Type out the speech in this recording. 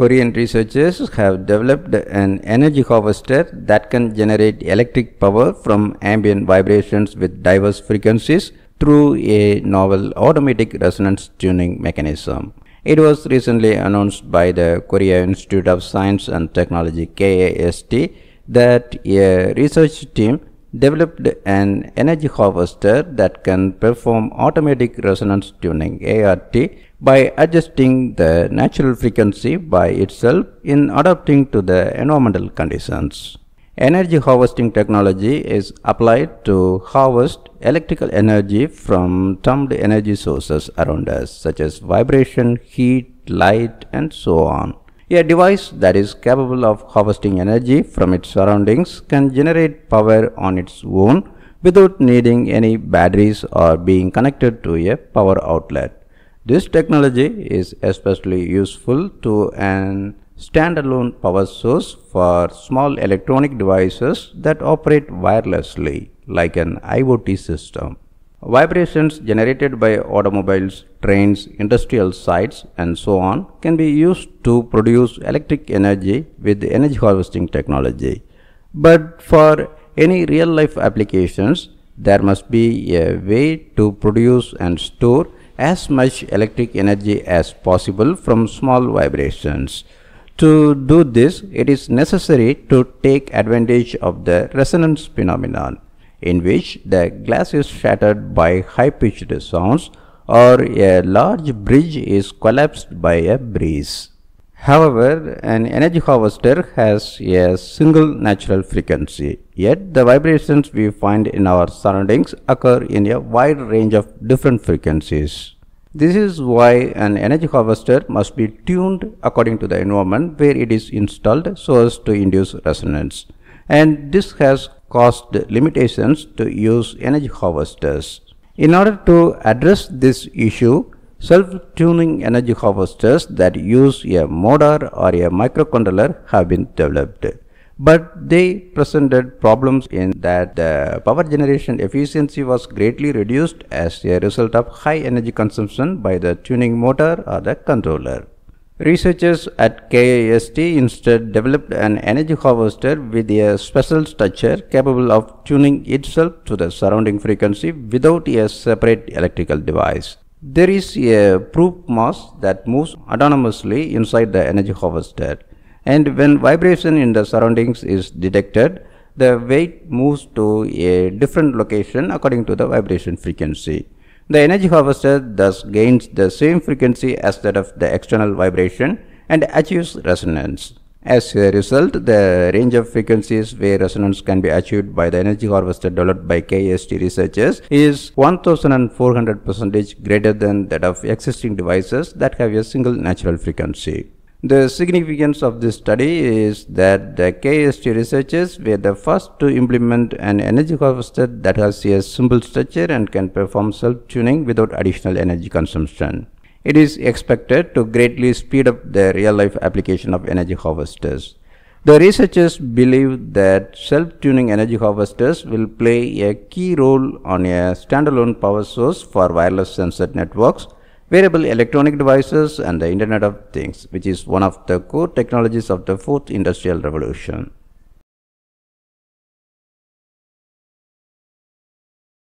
Korean researchers have developed an energy harvester that can generate electric power from ambient vibrations with diverse frequencies through a novel automatic resonance tuning mechanism. It was recently announced by the Korea Institute of Science and Technology KAST that a research team developed an energy harvester that can perform automatic resonance tuning ART by adjusting the natural frequency by itself in adapting to the environmental conditions. Energy harvesting technology is applied to harvest electrical energy from thermal energy sources around us such as vibration, heat, light and so on. A device that is capable of harvesting energy from its surroundings can generate power on its own without needing any batteries or being connected to a power outlet. This technology is especially useful to an standalone power source for small electronic devices that operate wirelessly like an IoT system. Vibrations generated by automobiles, trains, industrial sites and so on can be used to produce electric energy with energy harvesting technology. But for any real life applications, there must be a way to produce and store as much electric energy as possible from small vibrations. To do this, it is necessary to take advantage of the resonance phenomenon in which the glass is shattered by high-pitched sounds or a large bridge is collapsed by a breeze. However, an energy harvester has a single natural frequency, yet the vibrations we find in our surroundings occur in a wide range of different frequencies. This is why an energy harvester must be tuned according to the environment where it is installed so as to induce resonance. And this has caused limitations to use energy harvesters. In order to address this issue, self-tuning energy harvesters that use a motor or a microcontroller have been developed. But they presented problems in that the power generation efficiency was greatly reduced as a result of high energy consumption by the tuning motor or the controller. Researchers at KIST instead developed an energy harvester with a special structure capable of tuning itself to the surrounding frequency without a separate electrical device. There is a proof mass that moves autonomously inside the energy harvester and when vibration in the surroundings is detected, the weight moves to a different location according to the vibration frequency. The energy harvested thus gains the same frequency as that of the external vibration and achieves resonance. As a result, the range of frequencies where resonance can be achieved by the energy harvester developed by KST researchers is 1400% greater than that of existing devices that have a single natural frequency. The significance of this study is that the KST researchers were the first to implement an energy harvester that has a simple structure and can perform self-tuning without additional energy consumption. It is expected to greatly speed up the real-life application of energy harvesters. The researchers believe that self-tuning energy harvesters will play a key role on a standalone power source for wireless sensor networks Wearable electronic devices and the Internet of Things, which is one of the core technologies of the fourth industrial revolution.